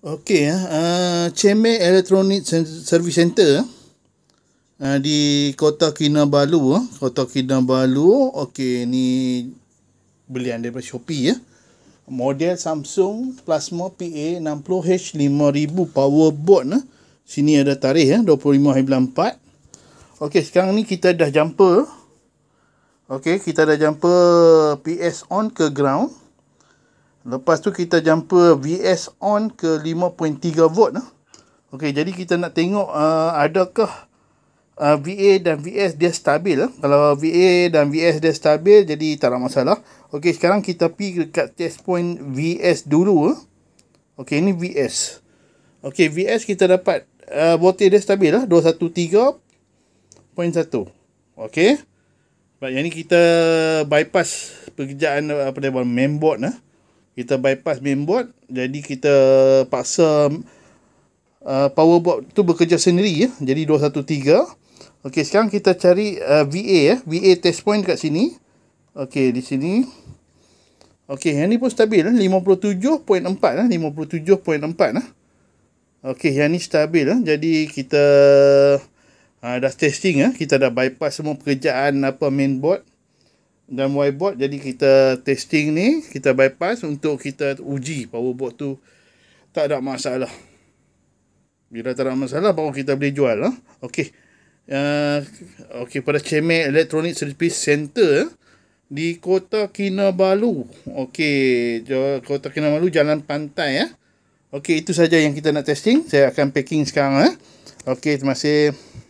Okey, uh, ya. ah, Cheme Electronic Service Centre uh, ah, di Kota Kinabalu. Uh, ah. Kota Kinabalu, okey, ni belian daripada Shopee. Ya. Uh. Model Samsung Plasma PA60H 5000 Power Board. Uh. Sini ada tarikh, ya uh, 25.4. Okey, sekarang ni kita dah jumpa. Okey, kita dah jumpa PS on ke ground. Lepas tu kita jumpa VS on ke 5.3 volt. lah, Okey, jadi kita nak tengok uh, adakah uh, VA dan VS dia stabil. Eh? Kalau VA dan VS dia stabil, jadi tak ada masalah. Okey, sekarang kita pergi dekat test point VS dulu. Eh? Okey, ini VS. Okey, VS kita dapat uh, voltage dia stabil lah. Eh? 213.1. Okey. Yang ni kita bypass pekerjaan apa dia buat, mainboard lah kita bypass mainboard, jadi kita paksa uh, power board tu bekerja sendiri ya jadi 213 okey sekarang kita cari uh, VA ya VA test point kat sini okey di sini okey yang ni pun stabil 57.4 lah 57.4 lah okey yang ni stabil lah jadi kita uh, dah testing ya kita dah bypass semua pekerjaan apa mainboard dan whiteboard jadi kita testing ni kita bypass untuk kita uji powerboard tu tak ada masalah bila tak ada masalah baru kita boleh jual lah ha? ok uh, ok pada cemek electronic service center eh, di kota Kinabalu ok kota Kinabalu jalan pantai ya eh. ok itu saja yang kita nak testing saya akan packing sekarang eh. ok terima kasih